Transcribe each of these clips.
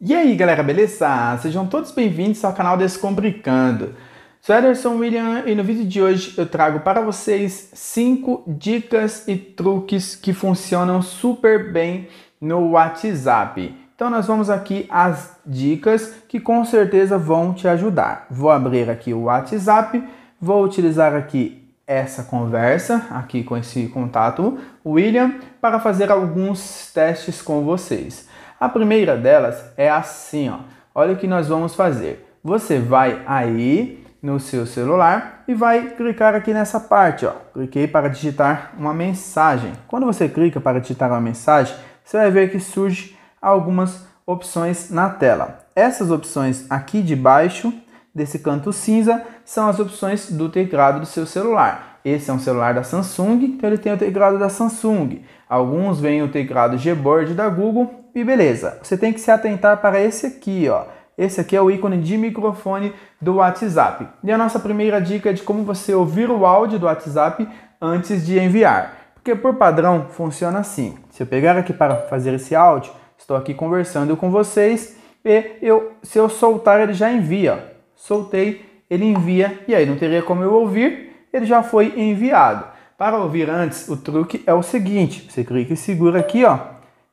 E aí galera, beleza? Sejam todos bem-vindos ao canal Descomplicando. Sou Ederson William e no vídeo de hoje eu trago para vocês 5 dicas e truques que funcionam super bem no WhatsApp. Então nós vamos aqui as dicas que com certeza vão te ajudar. Vou abrir aqui o WhatsApp, vou utilizar aqui essa conversa aqui com esse contato William para fazer alguns testes com vocês. A primeira delas é assim, ó. Olha o que nós vamos fazer. Você vai aí no seu celular e vai clicar aqui nessa parte, ó. Cliquei para digitar uma mensagem. Quando você clica para digitar uma mensagem, você vai ver que surge algumas opções na tela. Essas opções aqui de baixo desse canto cinza são as opções do teclado do seu celular. Esse é um celular da Samsung, então ele tem o teclado da Samsung. Alguns vêm o teclado Gboard da Google, e beleza. Você tem que se atentar para esse aqui, ó. Esse aqui é o ícone de microfone do WhatsApp. E a nossa primeira dica é de como você ouvir o áudio do WhatsApp antes de enviar. Porque por padrão funciona assim. Se eu pegar aqui para fazer esse áudio, estou aqui conversando com vocês e eu, se eu soltar ele já envia. Soltei, ele envia e aí não teria como eu ouvir, ele já foi enviado. Para ouvir antes, o truque é o seguinte: você clica e segura aqui, ó,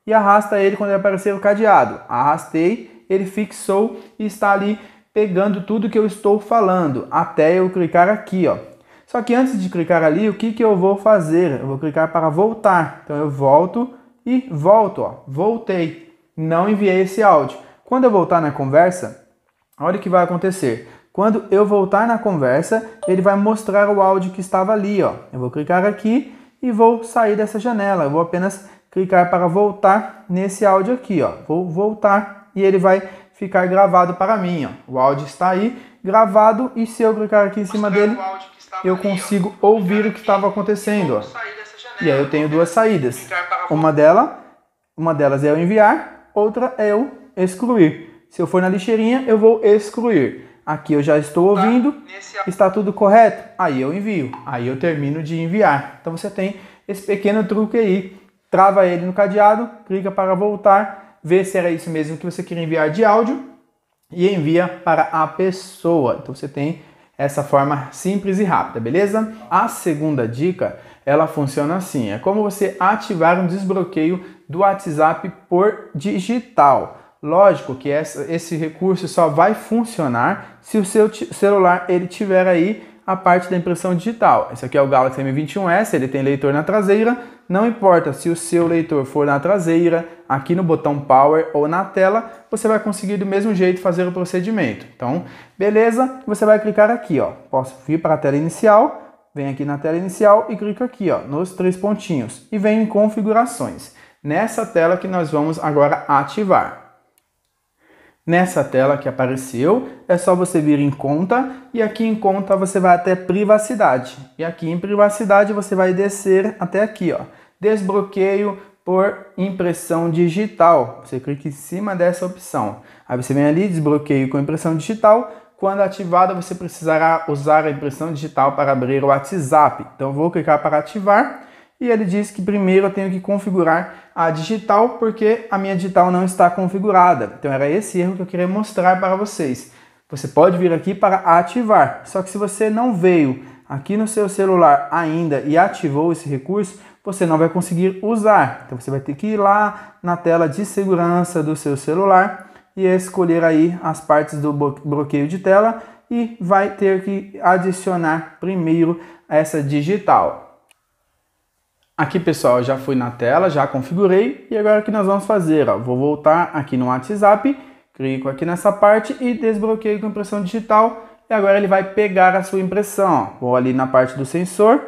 e arrasta ele quando ele aparecer o cadeado. Arrastei, ele fixou e está ali pegando tudo que eu estou falando até eu clicar aqui, ó. Só que antes de clicar ali, o que, que eu vou fazer? Eu vou clicar para voltar. Então eu volto e volto, ó. Voltei. Não enviei esse áudio. Quando eu voltar na conversa, olha o que vai acontecer. Quando eu voltar na conversa, ele vai mostrar o áudio que estava ali, ó. Eu vou clicar aqui e vou sair dessa janela. Eu vou apenas clicar para voltar nesse áudio aqui, ó. Vou voltar e ele vai ficar gravado para mim, ó. O áudio está aí gravado e se eu clicar aqui em cima dele, eu consigo ouvir o que estava acontecendo, ó. E aí eu tenho duas saídas. Uma dela, uma delas é eu enviar, outra é eu excluir. Se eu for na lixeirinha, eu vou excluir. Aqui eu já estou tá. ouvindo, está tudo correto? Aí eu envio, aí eu termino de enviar. Então você tem esse pequeno truque aí trava ele no cadeado, clica para voltar, vê se era isso mesmo que você queria enviar de áudio e envia para a pessoa. Então você tem essa forma simples e rápida, beleza? A segunda dica, ela funciona assim, é como você ativar um desbloqueio do WhatsApp por digital. Lógico que essa, esse recurso só vai funcionar se o seu celular ele tiver aí a parte da impressão digital. Esse aqui é o Galaxy M21s, ele tem leitor na traseira. Não importa se o seu leitor for na traseira, aqui no botão Power ou na tela, você vai conseguir do mesmo jeito fazer o procedimento. Então, beleza, você vai clicar aqui, ó. Posso vir para a tela inicial, vem aqui na tela inicial e clico aqui, ó, nos três pontinhos e vem em configurações. Nessa tela que nós vamos agora ativar. Nessa tela que apareceu, é só você vir em conta e aqui em conta você vai até privacidade. E aqui em privacidade você vai descer até aqui, ó, desbloqueio por impressão digital. Você clica em cima dessa opção. Aí você vem ali, desbloqueio com impressão digital. Quando ativada, você precisará usar a impressão digital para abrir o WhatsApp. Então vou clicar para ativar e ele diz que primeiro eu tenho que configurar a digital porque a minha digital não está configurada. Então era esse erro que eu queria mostrar para vocês. Você pode vir aqui para ativar, só que se você não veio aqui no seu celular ainda e ativou esse recurso, você não vai conseguir usar. Então você vai ter que ir lá na tela de segurança do seu celular e escolher aí as partes do bloqueio de tela e vai ter que adicionar primeiro essa digital. Aqui pessoal, já fui na tela, já configurei e agora o que nós vamos fazer? Ó, vou voltar aqui no WhatsApp, clico aqui nessa parte e desbloqueio com impressão digital e agora ele vai pegar a sua impressão. Ó. Vou ali na parte do sensor,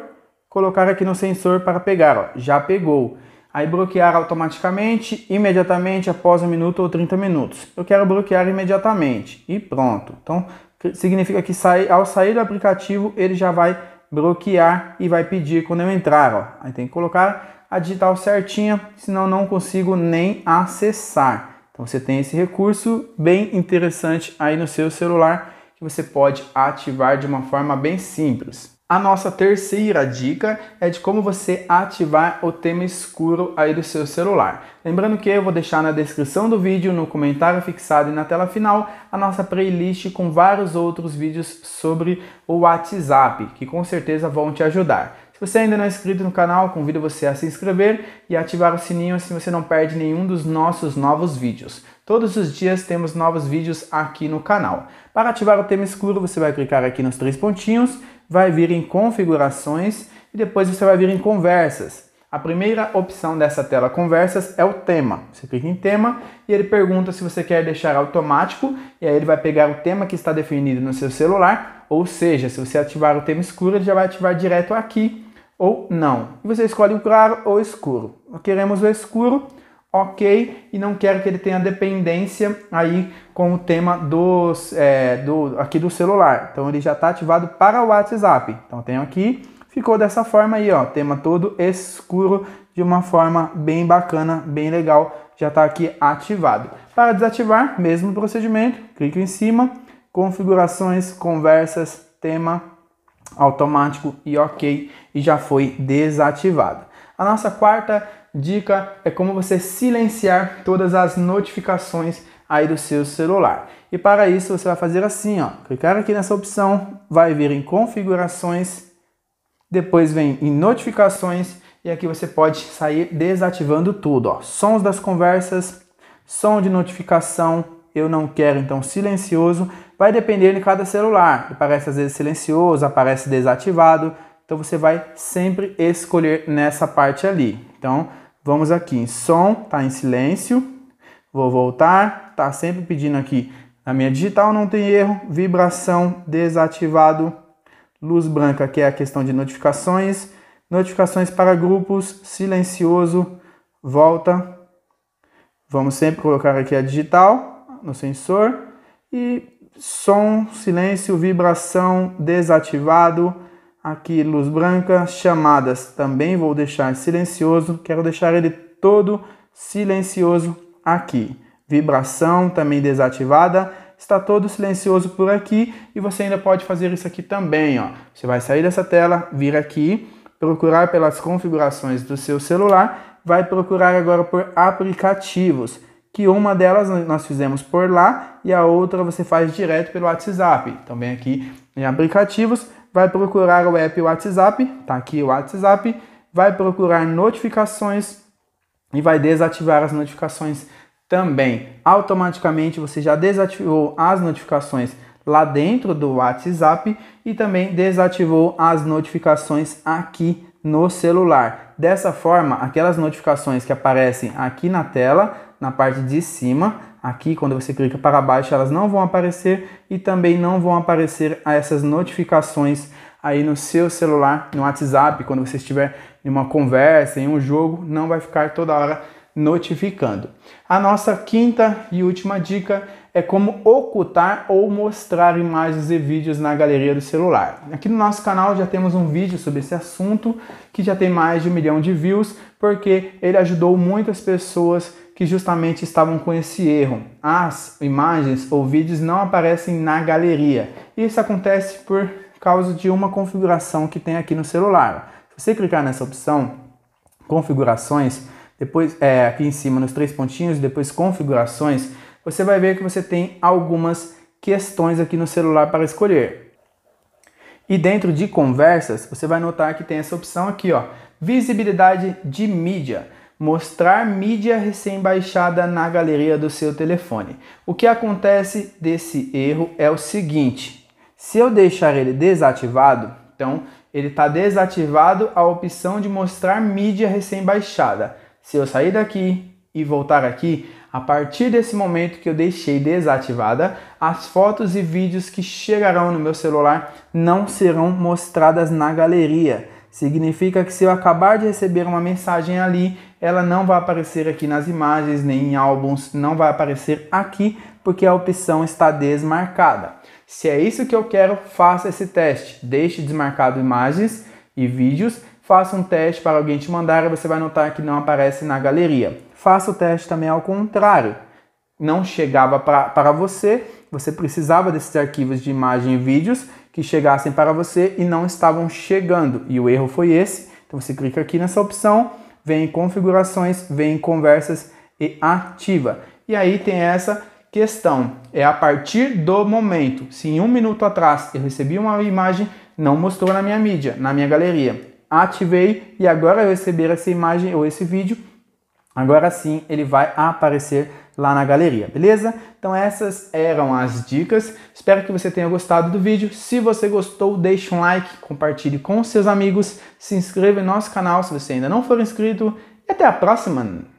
colocar aqui no sensor para pegar, ó. já pegou. Aí bloquear automaticamente, imediatamente após um minuto ou 30 minutos. Eu quero bloquear imediatamente e pronto. Então significa que sai, ao sair do aplicativo ele já vai bloquear e vai pedir quando eu entrar. Ó. Aí tem que colocar a digital certinha, senão não consigo nem acessar. Então você tem esse recurso bem interessante aí no seu celular que você pode ativar de uma forma bem simples. A nossa terceira dica é de como você ativar o tema escuro aí do seu celular. Lembrando que eu vou deixar na descrição do vídeo, no comentário fixado e na tela final, a nossa playlist com vários outros vídeos sobre o WhatsApp, que com certeza vão te ajudar. Se você ainda não é inscrito no canal, convido você a se inscrever e ativar o sininho assim você não perde nenhum dos nossos novos vídeos. Todos os dias temos novos vídeos aqui no canal. Para ativar o tema escuro, você vai clicar aqui nos três pontinhos vai vir em configurações e depois você vai vir em conversas. A primeira opção dessa tela conversas é o tema. Você clica em tema e ele pergunta se você quer deixar automático e aí ele vai pegar o tema que está definido no seu celular, ou seja, se você ativar o tema escuro, ele já vai ativar direto aqui ou não. você escolhe o claro ou escuro. Queremos o escuro, ok e não quero que ele tenha dependência aí com o tema dos, é, do, aqui do celular. Então ele já está ativado para o WhatsApp. Então tenho aqui, ficou dessa forma aí, ó, tema todo escuro de uma forma bem bacana, bem legal, já está aqui ativado. Para desativar, mesmo procedimento, clico em cima, configurações, conversas, tema automático e ok e já foi desativado. A nossa quarta dica é como você silenciar todas as notificações aí do seu celular. E para isso você vai fazer assim, ó, clicar aqui nessa opção, vai vir em configurações, depois vem em notificações e aqui você pode sair desativando tudo, ó, sons das conversas, som de notificação, eu não quero, então silencioso, vai depender de cada celular. Aparece às vezes silencioso, aparece desativado. Então você vai sempre escolher nessa parte ali. Então vamos aqui em som, tá em silêncio. Vou voltar, tá sempre pedindo aqui na minha digital não tem erro, vibração desativado, luz branca que é a questão de notificações, notificações para grupos, silencioso, volta. Vamos sempre colocar aqui a digital no sensor e som, silêncio, vibração desativado Aqui luz branca, chamadas também vou deixar silencioso, quero deixar ele todo silencioso aqui. Vibração também desativada, está todo silencioso por aqui e você ainda pode fazer isso aqui também, ó. Você vai sair dessa tela, vir aqui, procurar pelas configurações do seu celular, vai procurar agora por aplicativos, que uma delas nós fizemos por lá e a outra você faz direto pelo WhatsApp. Então vem aqui em aplicativos, vai procurar o app WhatsApp, tá aqui o WhatsApp, vai procurar notificações e vai desativar as notificações também. Automaticamente você já desativou as notificações lá dentro do WhatsApp e também desativou as notificações aqui no celular. Dessa forma, aquelas notificações que aparecem aqui na tela, na parte de cima, aqui, quando você clica para baixo, elas não vão aparecer e também não vão aparecer essas notificações aí no seu celular, no WhatsApp, quando você estiver em uma conversa, em um jogo, não vai ficar toda hora notificando. A nossa quinta e última dica é como ocultar ou mostrar imagens e vídeos na galeria do celular. Aqui no nosso canal já temos um vídeo sobre esse assunto que já tem mais de um milhão de views, porque ele ajudou muitas pessoas que justamente estavam com esse erro. As imagens ou vídeos não aparecem na galeria. Isso acontece por causa de uma configuração que tem aqui no celular. Se você clicar nessa opção, configurações, depois é, aqui em cima nos três pontinhos, depois configurações, você vai ver que você tem algumas questões aqui no celular para escolher. E dentro de conversas, você vai notar que tem essa opção aqui, ó, visibilidade de mídia mostrar mídia recém-baixada na galeria do seu telefone. O que acontece desse erro é o seguinte: se eu deixar ele desativado, então ele está desativado a opção de mostrar mídia recém-baixada. Se eu sair daqui e voltar aqui, a partir desse momento que eu deixei desativada, as fotos e vídeos que chegarão no meu celular não serão mostradas na galeria. Significa que se eu acabar de receber uma mensagem ali, ela não vai aparecer aqui nas imagens, nem em álbuns, não vai aparecer aqui, porque a opção está desmarcada. Se é isso que eu quero, faça esse teste. Deixe desmarcado imagens e vídeos, faça um teste para alguém te mandar e você vai notar que não aparece na galeria. Faça o teste também ao contrário. Não chegava para você, você precisava desses arquivos de imagem e vídeos que chegassem para você e não estavam chegando. E o erro foi esse. Então você clica aqui nessa opção vem configurações, vem conversas e ativa. E aí tem essa questão, é a partir do momento, se em um minuto atrás eu recebi uma imagem, não mostrou na minha mídia, na minha galeria, ativei e agora eu receber essa imagem ou esse vídeo, Agora sim ele vai aparecer lá na galeria, beleza? Então essas eram as dicas. Espero que você tenha gostado do vídeo. Se você gostou, deixe um like, compartilhe com seus amigos, se inscreva em nosso canal se você ainda não for inscrito e até a próxima!